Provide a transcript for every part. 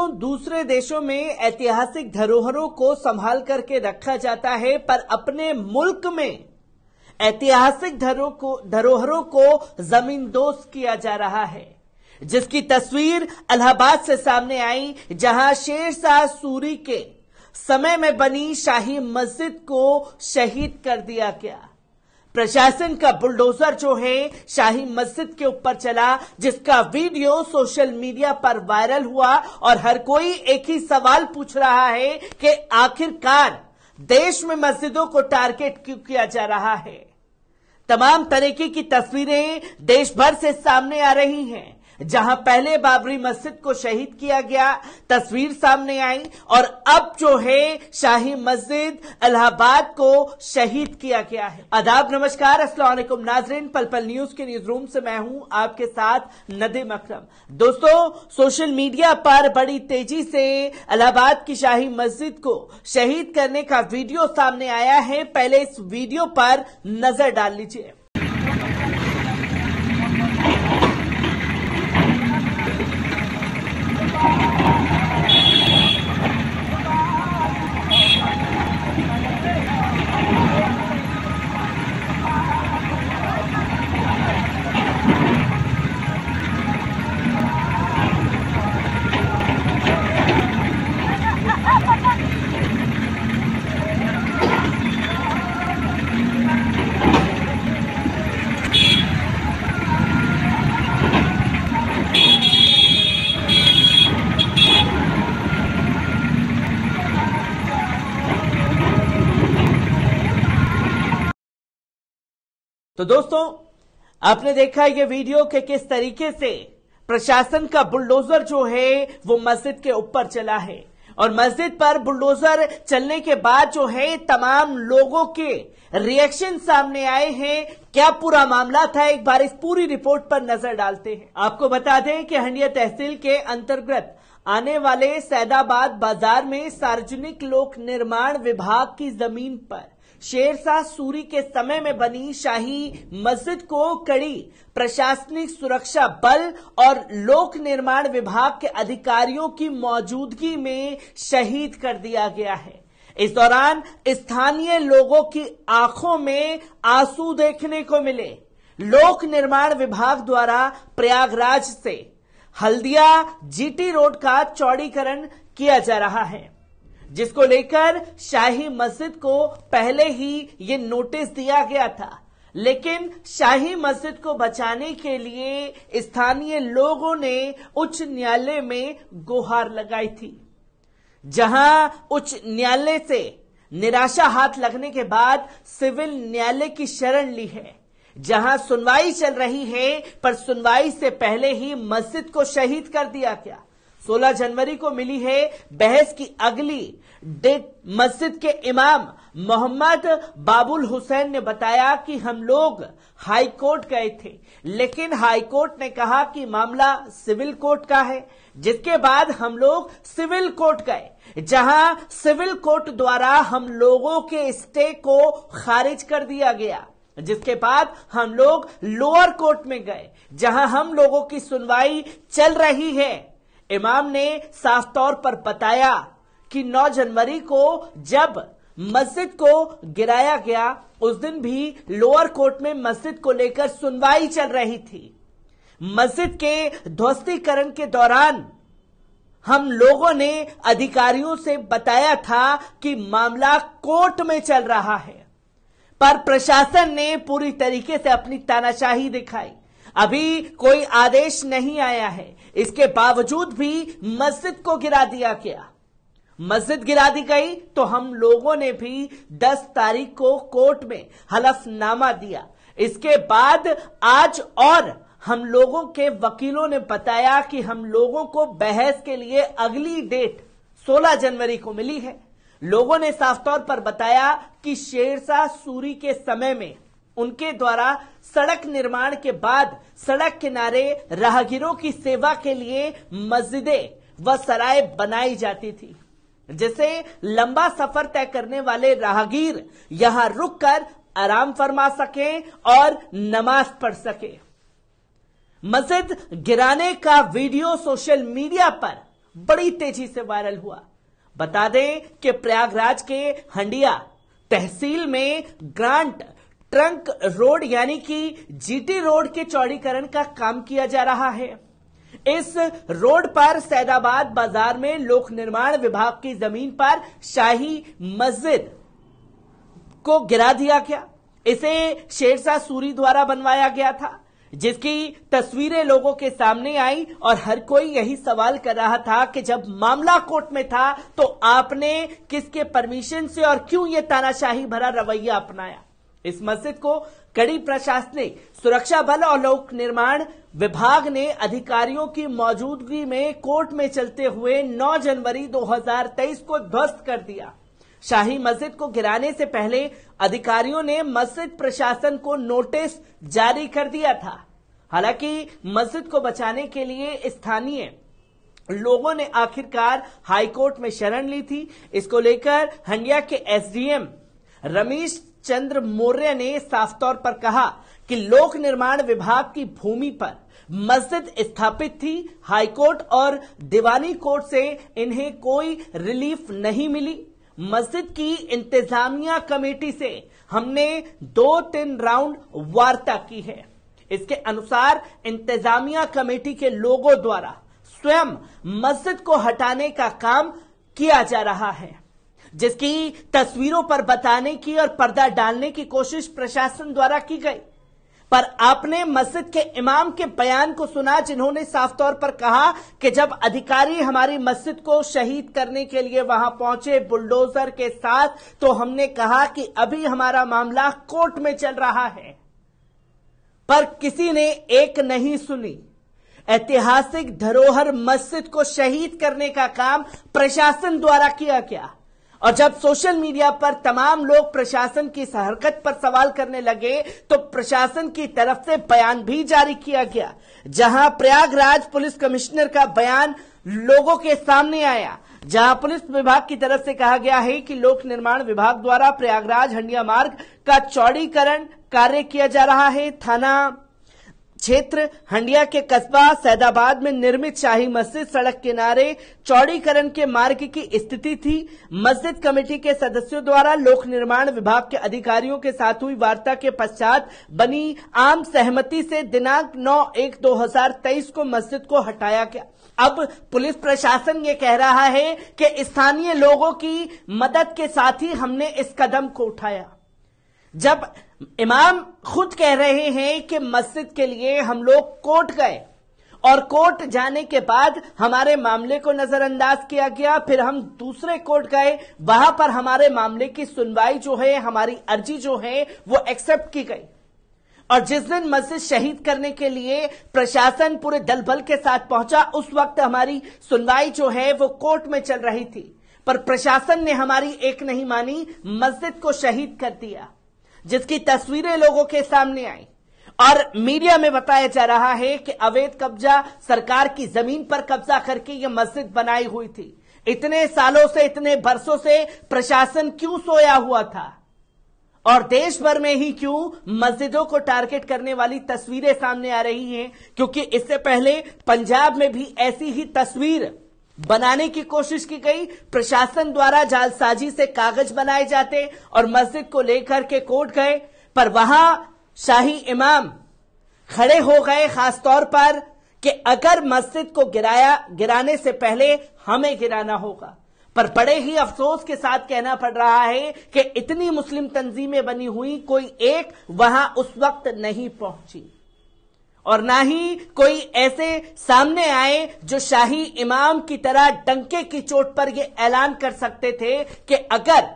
दोस्तों दूसरे देशों में ऐतिहासिक धरोहरों को संभाल करके रखा जाता है पर अपने मुल्क में ऐतिहासिक धरो को धरोहरों को जमींदोज किया जा रहा है जिसकी तस्वीर इलाहाबाद से सामने आई जहां शेर शाह सूरी के समय में बनी शाही मस्जिद को शहीद कर दिया गया प्रशासन का बुलडोजर जो है शाही मस्जिद के ऊपर चला जिसका वीडियो सोशल मीडिया पर वायरल हुआ और हर कोई एक ही सवाल पूछ रहा है कि आखिरकार देश में मस्जिदों को टारगेट क्यों किया जा रहा है तमाम तरीके की तस्वीरें देश भर से सामने आ रही हैं जहां पहले बाबरी मस्जिद को शहीद किया गया तस्वीर सामने आई और अब जो है शाही मस्जिद इलाहाबाद को शहीद किया गया है आदाब नमस्कार असलम नाजरीन पल पल न्यूज के न्यूज रूम से मैं हूं आपके साथ नदीम अक्रम दोस्तों सोशल मीडिया पर बड़ी तेजी से इलाहाबाद की शाही मस्जिद को शहीद करने का वीडियो सामने आया है पहले इस वीडियो पर नजर डाल लीजिए Thank you. तो दोस्तों आपने देखा ये वीडियो के किस तरीके से प्रशासन का बुलडोजर जो है वो मस्जिद के ऊपर चला है और मस्जिद पर बुलडोजर चलने के बाद जो है तमाम लोगों के रिएक्शन सामने आए हैं क्या पूरा मामला था एक बार इस पूरी रिपोर्ट पर नजर डालते हैं आपको बता दें कि हंडिया तहसील के अंतर्गत आने वाले सैदाबाद बाजार में सार्वजनिक लोक निर्माण विभाग की जमीन पर शेरशाह सूरी के समय में बनी शाही मस्जिद को कड़ी प्रशासनिक सुरक्षा बल और लोक निर्माण विभाग के अधिकारियों की मौजूदगी में शहीद कर दिया गया है इस दौरान स्थानीय लोगों की आंखों में आंसू देखने को मिले लोक निर्माण विभाग द्वारा प्रयागराज से हल्दिया जीटी रोड का चौड़ीकरण किया जा रहा है जिसको लेकर शाही मस्जिद को पहले ही ये नोटिस दिया गया था लेकिन शाही मस्जिद को बचाने के लिए स्थानीय लोगों ने उच्च न्यायालय में गुहार लगाई थी जहां उच्च न्यायालय से निराशा हाथ लगने के बाद सिविल न्यायालय की शरण ली है जहां सुनवाई चल रही है पर सुनवाई से पहले ही मस्जिद को शहीद कर दिया गया 16 जनवरी को मिली है बहस की अगली डेट मस्जिद के इमाम मोहम्मद बाबुल हुसैन ने बताया कि हम लोग हाई कोर्ट गए थे लेकिन हाई कोर्ट ने कहा कि मामला सिविल कोर्ट का है जिसके बाद हम लोग सिविल कोर्ट गए जहां सिविल कोर्ट द्वारा हम लोगों के स्टे को खारिज कर दिया गया जिसके बाद हम लोग लोअर कोर्ट में गए जहां हम लोगों की सुनवाई चल रही है इमाम ने साफ तौर पर बताया कि 9 जनवरी को जब मस्जिद को गिराया गया उस दिन भी लोअर कोर्ट में मस्जिद को लेकर सुनवाई चल रही थी मस्जिद के ध्वस्तीकरण के दौरान हम लोगों ने अधिकारियों से बताया था कि मामला कोर्ट में चल रहा है पर प्रशासन ने पूरी तरीके से अपनी तानाशाही दिखाई अभी कोई आदेश नहीं आया है इसके बावजूद भी मस्जिद को गिरा दिया गया मस्जिद गिरा दी गई तो हम लोगों ने भी 10 तारीख को कोर्ट में हलफनामा दिया इसके बाद आज और हम लोगों के वकीलों ने बताया कि हम लोगों को बहस के लिए अगली डेट 16 जनवरी को मिली है लोगों ने साफ तौर पर बताया कि शेरशाह सूरी के समय में उनके द्वारा सड़क निर्माण के बाद सड़क किनारे राहगीरों की सेवा के लिए मस्जिदें व सराय बनाई जाती थी जिसे लंबा सफर तय करने वाले राहगीर यहां रुककर आराम फरमा सके और नमाज पढ़ सके मस्जिद गिराने का वीडियो सोशल मीडिया पर बड़ी तेजी से वायरल हुआ बता दें कि प्रयागराज के हंडिया तहसील में ग्रांट ट्रंक रोड यानी कि जीटी रोड के चौड़ीकरण का काम किया जा रहा है इस रोड पर सैदाबाद बाजार में लोक निर्माण विभाग की जमीन पर शाही मस्जिद को गिरा दिया गया इसे शेरशाह सूरी द्वारा बनवाया गया था जिसकी तस्वीरें लोगों के सामने आई और हर कोई यही सवाल कर रहा था कि जब मामला कोर्ट में था तो आपने किसके परमिशन से और क्यों ये तानाशाही भरा रवैया अपनाया इस मस्जिद को कड़ी प्रशासनिक सुरक्षा बल और लोक निर्माण विभाग ने अधिकारियों की मौजूदगी में कोर्ट में चलते हुए 9 जनवरी 2023 को ध्वस्त कर दिया शाही मस्जिद को गिराने से पहले अधिकारियों ने मस्जिद प्रशासन को नोटिस जारी कर दिया था हालांकि मस्जिद को बचाने के लिए स्थानीय लोगों ने आखिरकार हाईकोर्ट में शरण ली थी इसको लेकर हंडिया के एसडीएम रमेश चंद्र मौर्य ने साफ तौर पर कहा कि लोक निर्माण विभाग की भूमि पर मस्जिद स्थापित थी हाईकोर्ट और दीवानी कोर्ट से इन्हें कोई रिलीफ नहीं मिली मस्जिद की इंतजामिया कमेटी से हमने दो तीन राउंड वार्ता की है इसके अनुसार इंतजामिया कमेटी के लोगों द्वारा स्वयं मस्जिद को हटाने का काम किया जा रहा है जिसकी तस्वीरों पर बताने की और पर्दा डालने की कोशिश प्रशासन द्वारा की गई पर आपने मस्जिद के इमाम के बयान को सुना जिन्होंने साफ तौर पर कहा कि जब अधिकारी हमारी मस्जिद को शहीद करने के लिए वहां पहुंचे बुलडोजर के साथ तो हमने कहा कि अभी हमारा मामला कोर्ट में चल रहा है पर किसी ने एक नहीं सुनी ऐतिहासिक धरोहर मस्जिद को शहीद करने का काम प्रशासन द्वारा किया गया और जब सोशल मीडिया पर तमाम लोग प्रशासन की इस हरकत पर सवाल करने लगे तो प्रशासन की तरफ से बयान भी जारी किया गया जहां प्रयागराज पुलिस कमिश्नर का बयान लोगों के सामने आया जहां पुलिस विभाग की तरफ से कहा गया है कि लोक निर्माण विभाग द्वारा प्रयागराज हंडिया मार्ग का चौड़ीकरण कार्य किया जा रहा है थाना क्षेत्र हंडिया के कस्बा सैदाबाद में निर्मित शाही मस्जिद सड़क किनारे चौड़ीकरण के मार्ग की स्थिति थी मस्जिद कमेटी के सदस्यों द्वारा लोक निर्माण विभाग के अधिकारियों के साथ हुई वार्ता के पश्चात बनी आम सहमति से दिनांक 9 एक 2023 को मस्जिद को हटाया गया अब पुलिस प्रशासन ये कह रहा है कि स्थानीय लोगों की मदद के साथ ही हमने इस कदम को उठाया जब इमाम खुद कह रहे हैं कि मस्जिद के लिए हम लोग कोर्ट गए और कोर्ट जाने के बाद हमारे मामले को नजरअंदाज किया गया फिर हम दूसरे कोर्ट गए वहां पर हमारे मामले की सुनवाई जो है हमारी अर्जी जो है वो एक्सेप्ट की गई और जिस दिन मस्जिद शहीद करने के लिए प्रशासन पूरे दलबल के साथ पहुंचा उस वक्त हमारी सुनवाई जो है वो कोर्ट में चल रही थी पर प्रशासन ने हमारी एक नहीं मानी मस्जिद को शहीद कर दिया जिसकी तस्वीरें लोगों के सामने आई और मीडिया में बताया जा रहा है कि अवैध कब्जा सरकार की जमीन पर कब्जा करके ये मस्जिद बनाई हुई थी इतने सालों से इतने बरसों से प्रशासन क्यों सोया हुआ था और देश भर में ही क्यों मस्जिदों को टारगेट करने वाली तस्वीरें सामने आ रही हैं क्योंकि इससे पहले पंजाब में भी ऐसी ही तस्वीर बनाने की कोशिश की गई प्रशासन द्वारा जालसाजी से कागज बनाए जाते और मस्जिद को लेकर के कोर्ट गए पर वहां शाही इमाम खड़े हो गए खासतौर पर कि अगर मस्जिद को गिराया गिराने से पहले हमें गिराना होगा पर बड़े ही अफसोस के साथ कहना पड़ रहा है कि इतनी मुस्लिम तंजीमें बनी हुई कोई एक वहां उस वक्त नहीं पहुंची और ना ही कोई ऐसे सामने आए जो शाही इमाम की तरह डंके की चोट पर यह ऐलान कर सकते थे कि अगर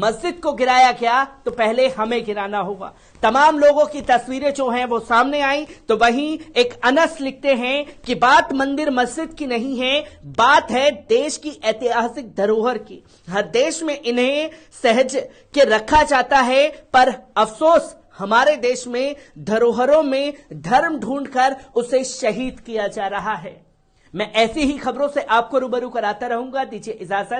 मस्जिद को गिराया गया तो पहले हमें गिराना होगा तमाम लोगों की तस्वीरें जो हैं वो सामने आई तो वहीं एक अनस लिखते हैं कि बात मंदिर मस्जिद की नहीं है बात है देश की ऐतिहासिक धरोहर की हर देश में इन्हें सहज के रखा जाता है पर अफसोस हमारे देश में धरोहरों में धर्म ढूंढकर उसे शहीद किया जा रहा है मैं ऐसी ही खबरों से आपको रूबरू कराता रहूंगा दीजिए इजाजत